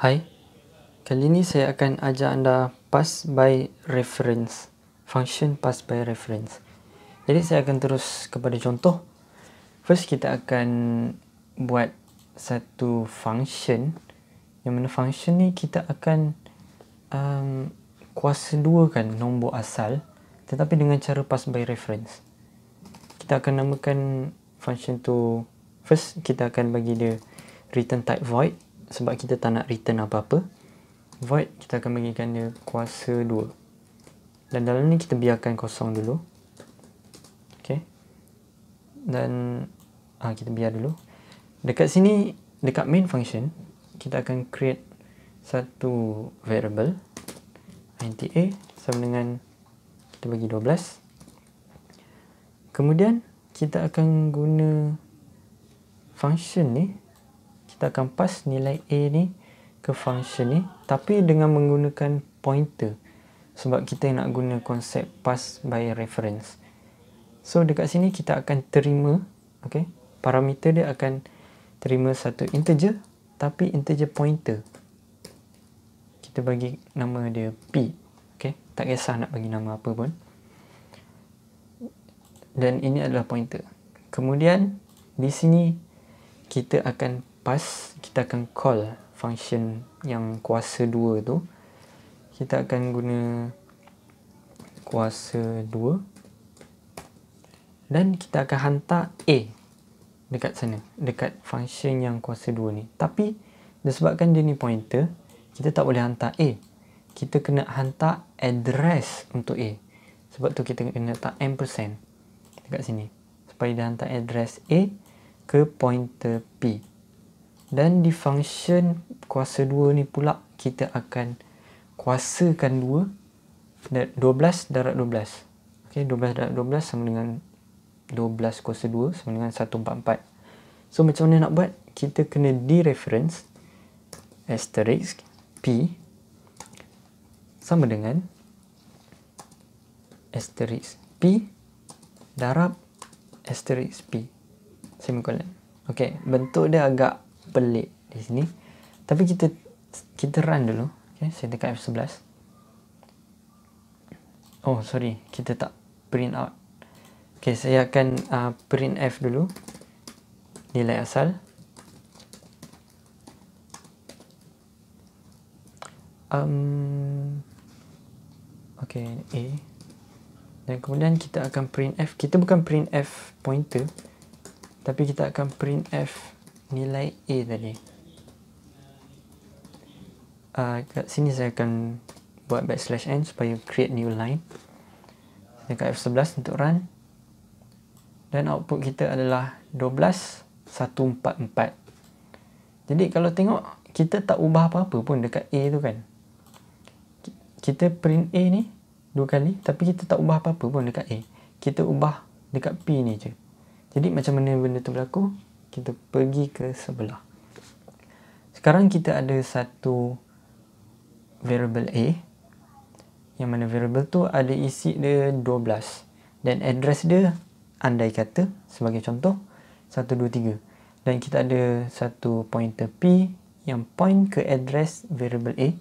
Hai, kali ini saya akan ajar anda pass by reference function pass by reference jadi saya akan terus kepada contoh first kita akan buat satu function yang mana function ni kita akan um, kuasa dua kan nombor asal tetapi dengan cara pass by reference kita akan namakan function tu first kita akan bagi dia return type void sebab kita tak nak return apa-apa void kita akan bagikan dia kuasa 2 dan dalam ni kita biarkan kosong dulu ok dan ah kita biar dulu dekat sini dekat main function kita akan create satu variable int a sama dengan kita bagi 12 kemudian kita akan guna function ni kita akan pass nilai A ni ke function ni tapi dengan menggunakan pointer sebab kita nak guna konsep pass by reference so dekat sini kita akan terima okay, parameter dia akan terima satu integer tapi integer pointer kita bagi nama dia P okay, tak kisah nak bagi nama apa pun dan ini adalah pointer kemudian di sini kita akan pass kita akan call function yang kuasa 2 tu kita akan guna kuasa 2 dan kita akan hantar A dekat sana dekat function yang kuasa 2 ni tapi disebabkan dia ni pointer kita tak boleh hantar A kita kena hantar address untuk A sebab tu kita kena letak ampersand dekat sini supaya dia hantar address A ke pointer P dan di function kuasa 2 ni pula kita akan kuasakan 2 dan 12 darat 12. Okey, 12 darat 12 sama dengan 12 kuasa 2 sama dengan 144. So macam mana nak buat? Kita kena dereference asterisk P sama dengan asterisk P darab asterisk P semicolon. Okey, bentuk dia agak pelik di sini. Tapi kita kita run dulu. Okay, saya tekan F11. Oh, sorry. Kita tak print out. Okay, saya akan uh, print F dulu. Nilai asal. Um, okay, A. Dan kemudian kita akan print F. Kita bukan print F pointer. Tapi kita akan print F nilai A tadi. Uh, kat sini saya akan buat backslash n supaya create new line. Dekat F11 untuk run. Dan output kita adalah 12.144. Jadi kalau tengok, kita tak ubah apa-apa pun dekat A tu kan. Kita print A ni dua kali tapi kita tak ubah apa-apa pun dekat A. Kita ubah dekat P ni je. Jadi macam mana benda tu berlaku? kita pergi ke sebelah. Sekarang kita ada satu variable A yang mana variable tu ada isi dia 12 dan address dia andai kata sebagai contoh 123 dan kita ada satu pointer P yang point ke address variable A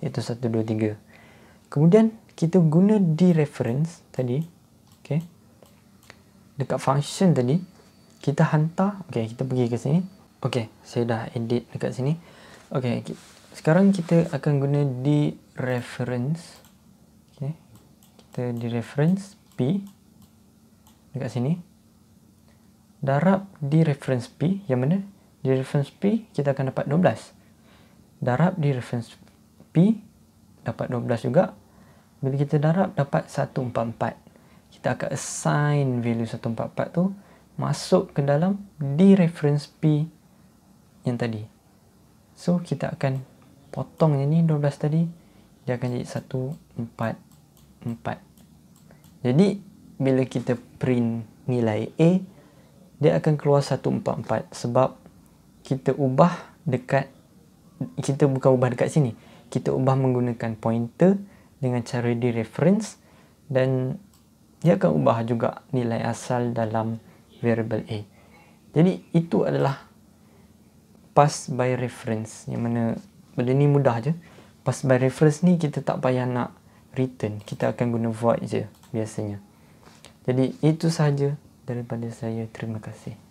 iaitu 123. Kemudian kita guna dereference tadi okay, dekat function tadi kita hantar ok kita pergi ke sini ok saya dah edit dekat sini ok sekarang kita akan guna dereference ok kita di reference P dekat sini darab di reference P yang mana di reference P kita akan dapat 12 darab di reference P dapat 12 juga bila kita darab dapat 144 kita akan assign value 144 tu masuk ke dalam reference P yang tadi. So kita akan potong yang ni 12 tadi dia akan jadi 1 4 4. Jadi bila kita print nilai A dia akan keluar 1 4 4 sebab kita ubah dekat kita bukan ubah dekat sini. Kita ubah menggunakan pointer dengan cara reference dan dia akan ubah juga nilai asal dalam variable A. Jadi itu adalah pass by reference yang mana benda ni mudah je. Pass by reference ni kita tak payah nak return. Kita akan guna void je biasanya. Jadi itu sahaja daripada saya. Terima kasih.